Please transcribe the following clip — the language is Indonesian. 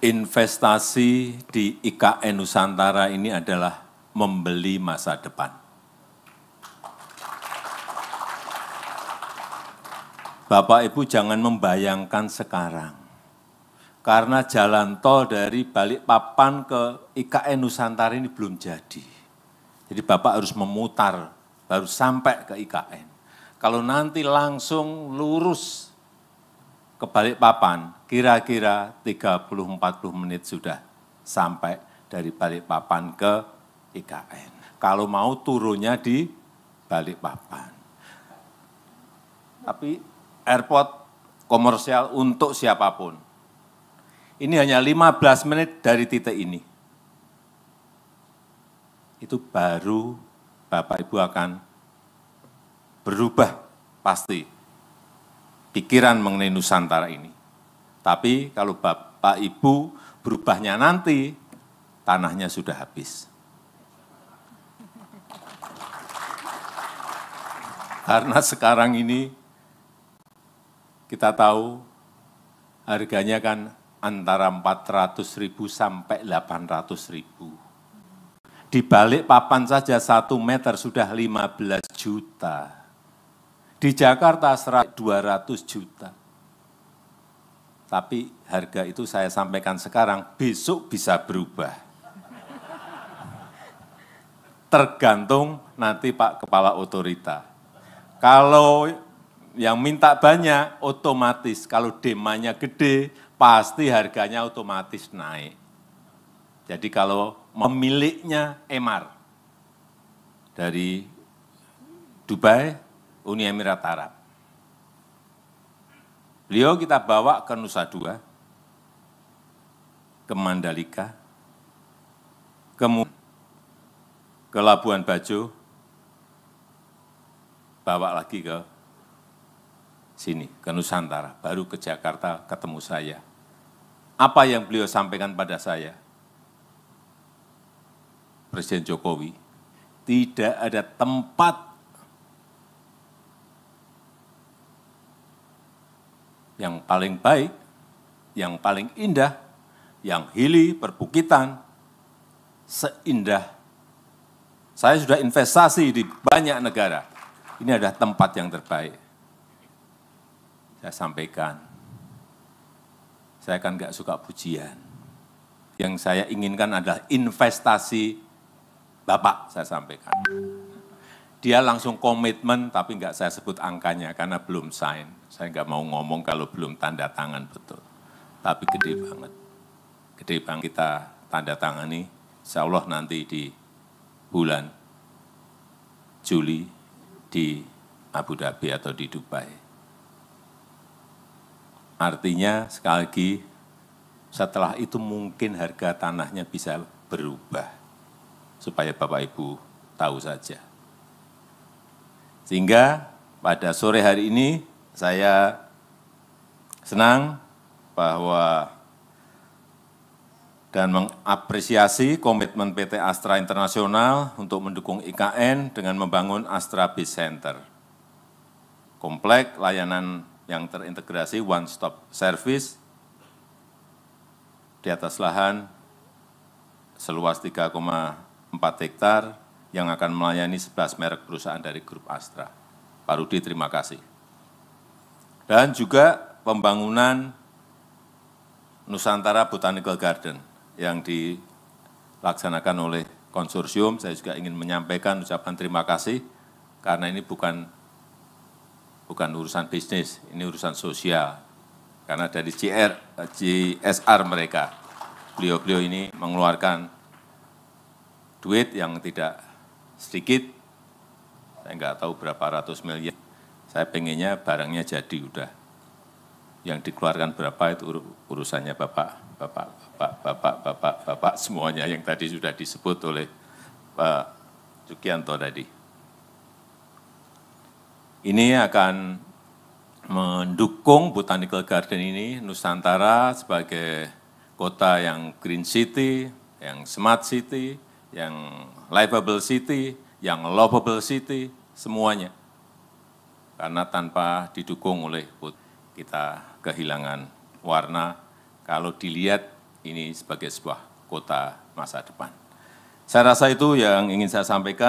investasi di IKN Nusantara ini adalah membeli masa depan. Bapak Ibu jangan membayangkan sekarang. Karena jalan tol dari Balikpapan ke IKN Nusantara ini belum jadi. Jadi Bapak harus memutar, baru sampai ke IKN. Kalau nanti langsung lurus ke Papan kira-kira 30-40 menit sudah sampai dari Balikpapan ke IKN. Kalau mau turunnya di Balikpapan. Tapi airport komersial untuk siapapun. Ini hanya 15 menit dari titik ini. Itu baru Bapak Ibu akan berubah pasti pikiran mengenai Nusantara ini. Tapi kalau Bapak Ibu berubahnya nanti, tanahnya sudah habis. Karena sekarang ini kita tahu harganya kan antara 400 ribu sampai 800 ribu. Di balik papan saja satu meter sudah 15 juta. Di Jakarta 200 juta. Tapi harga itu saya sampaikan sekarang, besok bisa berubah. Tergantung nanti Pak Kepala Otorita. Kalau yang minta banyak, otomatis. Kalau demanya gede, pasti harganya otomatis naik. Jadi kalau memiliknya Emar dari Dubai Uni Emirat Arab. Beliau kita bawa ke Nusa Dua, ke Mandalika, ke, ke Labuan Bajo, bawa lagi ke sini, ke Nusantara, baru ke Jakarta ketemu saya. Apa yang beliau sampaikan pada saya? Presiden Jokowi, tidak ada tempat yang paling baik, yang paling indah, yang hili, perbukitan, seindah. Saya sudah investasi di banyak negara. Ini adalah tempat yang terbaik. Saya sampaikan. Saya kan nggak suka pujian. Yang saya inginkan adalah investasi Bapak, saya sampaikan. Dia langsung komitmen, tapi nggak saya sebut angkanya karena belum sign saya nggak mau ngomong kalau belum tanda tangan betul. Tapi gede banget. Gede banget kita tanda tangani. Insya Allah nanti di bulan Juli di Abu Dhabi atau di Dubai. Artinya sekali lagi setelah itu mungkin harga tanahnya bisa berubah. Supaya Bapak Ibu tahu saja. Sehingga pada sore hari ini saya senang bahwa dan mengapresiasi komitmen PT Astra Internasional untuk mendukung IKN dengan membangun Astra Peace Center. Komplek layanan yang terintegrasi one stop service di atas lahan seluas 3,4 hektar yang akan melayani 11 merek perusahaan dari grup Astra. Pak Rudi, terima kasih dan juga pembangunan Nusantara Botanical Garden yang dilaksanakan oleh konsorsium. Saya juga ingin menyampaikan ucapan terima kasih karena ini bukan bukan urusan bisnis, ini urusan sosial. Karena dari CR, CSR mereka, beliau-beliau ini mengeluarkan duit yang tidak sedikit, saya nggak tahu berapa ratus miliar saya pengennya barangnya jadi udah. Yang dikeluarkan berapa itu urusannya Bapak, Bapak, Bapak, Bapak, Bapak, Bapak, semuanya yang tadi sudah disebut oleh Pak Sukianto tadi. Ini akan mendukung Botanical Garden ini Nusantara sebagai kota yang green city, yang smart city, yang livable city, yang lovable city, semuanya karena tanpa didukung oleh HUT kita kehilangan warna kalau dilihat ini sebagai sebuah kota masa depan. Saya rasa itu yang ingin saya sampaikan.